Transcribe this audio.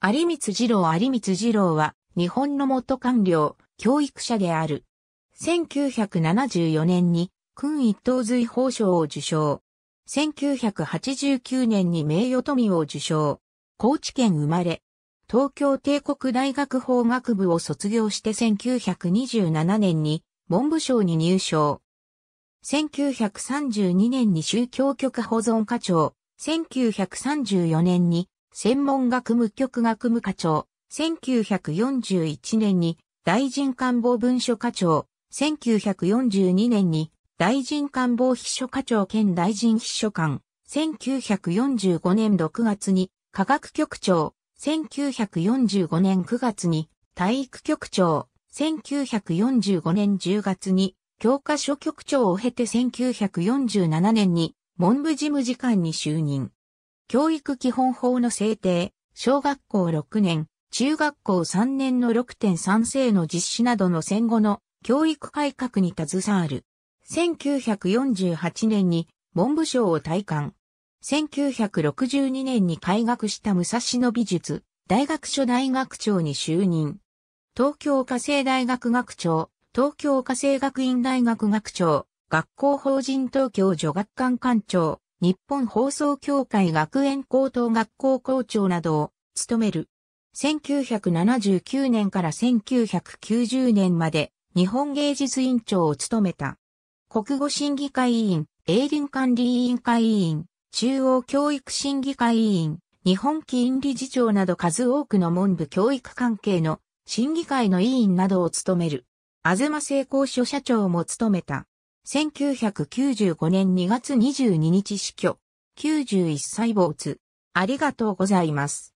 有光二郎有光二郎は、日本の元官僚、教育者である。1974年に、勲一等随法賞を受賞。1989年に名誉富を受賞。高知県生まれ。東京帝国大学法学部を卒業して1927年に、文部省に入省。1932年に宗教局保存課長。1934年に専門学務局学務課長、1941年に大臣官房文書課長、1942年に大臣官房秘書課長兼大臣秘書官、1945年6月に科学局長、1945年9月に体育局長、1945年10月に教科書局長を経て1947年に文部事務次官に就任。教育基本法の制定、小学校6年、中学校3年の6.3世の実施などの戦後の教育改革に携わる。1948年に文部省を退官。1962年に開学した武蔵野美術大学所大学長に就任。東京家政大学学長、東京家政学院大学学長、学校法人東京女学館館長、日本放送協会学園高等学校校長などを務める。1979年から1990年まで日本芸術委員長を務めた。国語審議会委員、営林管理委員会委員、中央教育審議会委員、日本基因理事長など数多くの文部教育関係の審議会の委員などを務める。あずま成功書社長も務めた。1995年2月22日死去。91歳没。ありがとうございます。